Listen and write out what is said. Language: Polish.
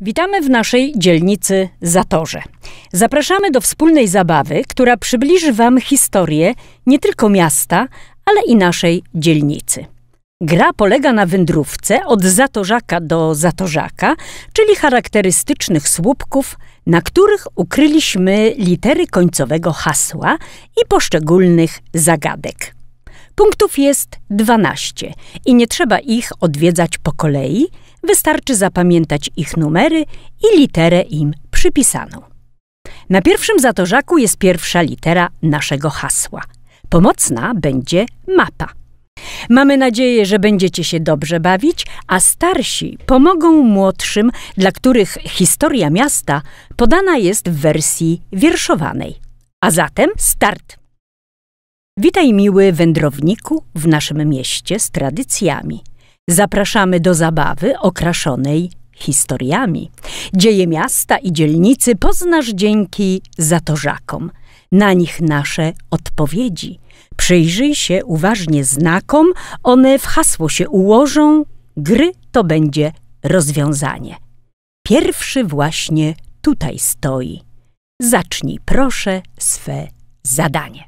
Witamy w naszej dzielnicy Zatorze. Zapraszamy do wspólnej zabawy, która przybliży Wam historię nie tylko miasta, ale i naszej dzielnicy. Gra polega na wędrówce od zatorzaka do zatorzaka, czyli charakterystycznych słupków, na których ukryliśmy litery końcowego hasła i poszczególnych zagadek. Punktów jest 12 i nie trzeba ich odwiedzać po kolei, wystarczy zapamiętać ich numery i literę im przypisaną. Na pierwszym zatorzaku jest pierwsza litera naszego hasła. Pomocna będzie mapa. Mamy nadzieję, że będziecie się dobrze bawić, a starsi pomogą młodszym, dla których historia miasta podana jest w wersji wierszowanej. A zatem start! Witaj, miły wędrowniku, w naszym mieście z tradycjami. Zapraszamy do zabawy okraszonej historiami. Dzieje miasta i dzielnicy poznasz dzięki zatorzakom. Na nich nasze odpowiedzi. Przyjrzyj się uważnie znakom, one w hasło się ułożą, gry to będzie rozwiązanie. Pierwszy właśnie tutaj stoi. Zacznij proszę swe zadanie.